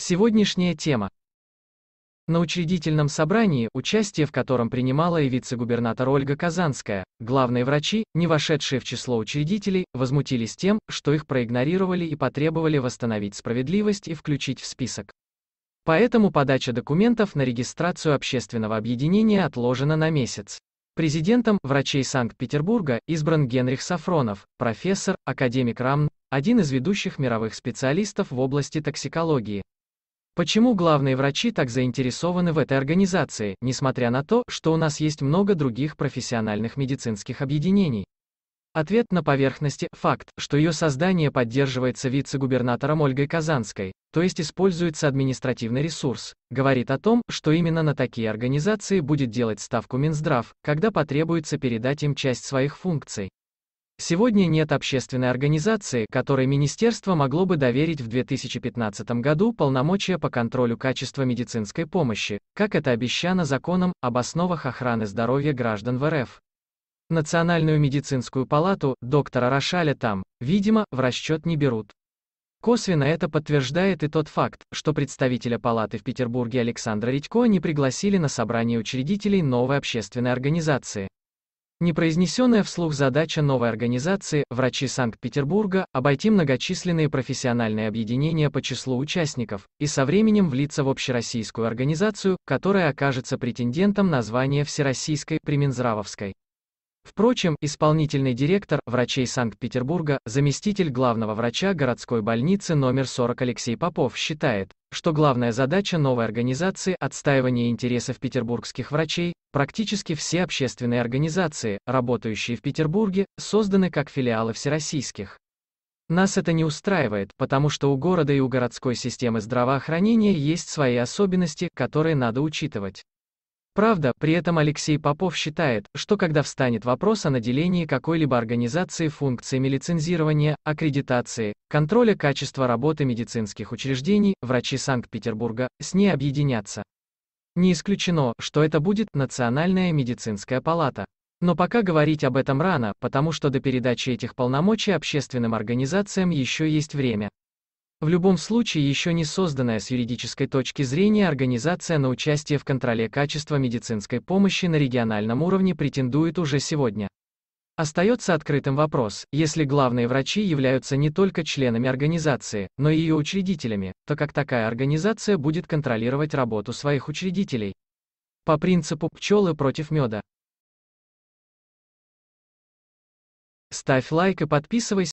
Сегодняшняя тема. На учредительном собрании, участие в котором принимала и вице-губернатор Ольга Казанская, главные врачи, не вошедшие в число учредителей, возмутились тем, что их проигнорировали и потребовали восстановить справедливость и включить в список. Поэтому подача документов на регистрацию общественного объединения отложена на месяц. Президентом врачей Санкт-Петербурга избран Генрих Сафронов, профессор, академик РАМН, один из ведущих мировых специалистов в области токсикологии. Почему главные врачи так заинтересованы в этой организации, несмотря на то, что у нас есть много других профессиональных медицинских объединений? Ответ на поверхности – факт, что ее создание поддерживается вице-губернатором Ольгой Казанской, то есть используется административный ресурс, говорит о том, что именно на такие организации будет делать ставку Минздрав, когда потребуется передать им часть своих функций. Сегодня нет общественной организации, которой министерство могло бы доверить в 2015 году полномочия по контролю качества медицинской помощи, как это обещано законом об основах охраны здоровья граждан в РФ. Национальную медицинскую палату, доктора Рошаля там, видимо, в расчет не берут. Косвенно это подтверждает и тот факт, что представителя палаты в Петербурге Александра Редько не пригласили на собрание учредителей новой общественной организации. Непроизнесенная вслух задача новой организации «Врачи Санкт-Петербурга» обойти многочисленные профессиональные объединения по числу участников и со временем влиться в общероссийскую организацию, которая окажется претендентом на звание Всероссийской Примензравовской. Впрочем, исполнительный директор «Врачей Санкт-Петербурга», заместитель главного врача городской больницы номер 40 Алексей Попов считает, что главная задача новой организации – отстаивание интересов петербургских врачей, Практически все общественные организации, работающие в Петербурге, созданы как филиалы всероссийских. Нас это не устраивает, потому что у города и у городской системы здравоохранения есть свои особенности, которые надо учитывать. Правда, при этом Алексей Попов считает, что когда встанет вопрос о наделении какой-либо организации функциями лицензирования, аккредитации, контроля качества работы медицинских учреждений, врачи Санкт-Петербурга с ней объединятся. Не исключено, что это будет Национальная медицинская палата. Но пока говорить об этом рано, потому что до передачи этих полномочий общественным организациям еще есть время. В любом случае еще не созданная с юридической точки зрения организация на участие в контроле качества медицинской помощи на региональном уровне претендует уже сегодня. Остается открытым вопрос, если главные врачи являются не только членами организации, но и ее учредителями, то как такая организация будет контролировать работу своих учредителей? По принципу «пчелы против меда». Ставь лайк и подписывайся.